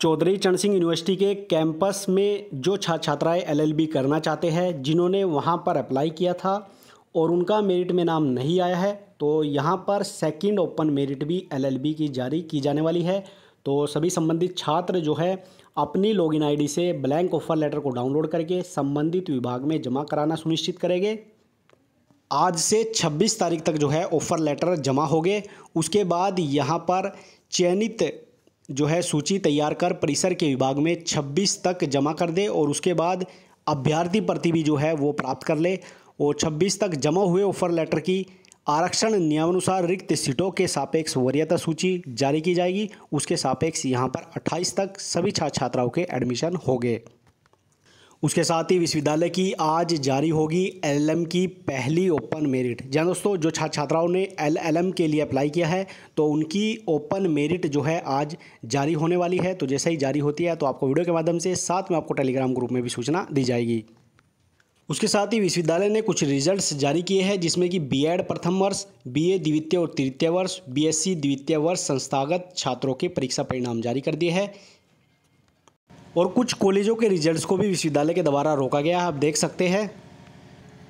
चौधरी चरण सिंह यूनिवर्सिटी के कैंपस में जो छात्र एल एलएलबी करना चाहते हैं जिन्होंने वहाँ पर अप्लाई किया था और उनका मेरिट में नाम नहीं आया है तो यहाँ पर सेकंड ओपन मेरिट भी एलएलबी की जारी की जाने वाली है तो सभी संबंधित छात्र जो है अपनी लॉगिन आईडी से ब्लैंक ऑफर लेटर को डाउनलोड करके संबंधित विभाग में जमा कराना सुनिश्चित करेंगे आज से 26 तारीख तक जो है ऑफ़र लेटर जमा हो गए उसके बाद यहाँ पर चयनित जो है सूची तैयार कर परिसर के विभाग में 26 तक जमा कर दे और उसके बाद अभ्यर्थी प्रति भी जो है वो प्राप्त कर ले और 26 तक जमा हुए ऑफर लेटर की आरक्षण नियमानुसार रिक्त सीटों के सापेक्ष वरीयता सूची जारी की जाएगी उसके सापेक्ष यहाँ पर 28 तक सभी छात्र छात्राओं के एडमिशन हो गए उसके साथ ही विश्वविद्यालय की आज जारी होगी एलएलएम की पहली ओपन मेरिट जहाँ दोस्तों जो छात्र छात्राओं ने एलएलएम के लिए अप्लाई किया है तो उनकी ओपन मेरिट जो है आज जारी होने वाली है तो जैसे ही जारी होती है तो आपको वीडियो के माध्यम से साथ में आपको टेलीग्राम ग्रुप में भी सूचना दी जाएगी उसके साथ ही विश्वविद्यालय ने कुछ रिजल्ट्स जारी किए हैं जिसमें कि बीएड प्रथम वर्ष बीए द्वितीय और तृतीय वर्ष बीएससी द्वितीय वर्ष संस्थागत छात्रों के परीक्षा परिणाम जारी कर दिए हैं और कुछ कॉलेजों के रिजल्ट्स को भी विश्वविद्यालय के द्वारा रोका गया आप देख सकते हैं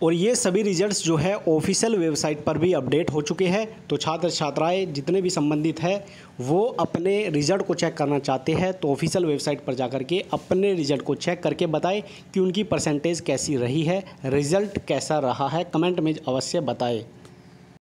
और ये सभी रिजल्ट्स जो है ऑफिशियल वेबसाइट पर भी अपडेट हो चुके हैं तो छात्र छात्राएं जितने भी संबंधित हैं वो अपने रिजल्ट को चेक करना चाहते हैं तो ऑफिशियल वेबसाइट पर जा के अपने रिजल्ट को चेक करके बताएं कि उनकी परसेंटेज कैसी रही है रिजल्ट कैसा रहा है कमेंट में अवश्य बताएं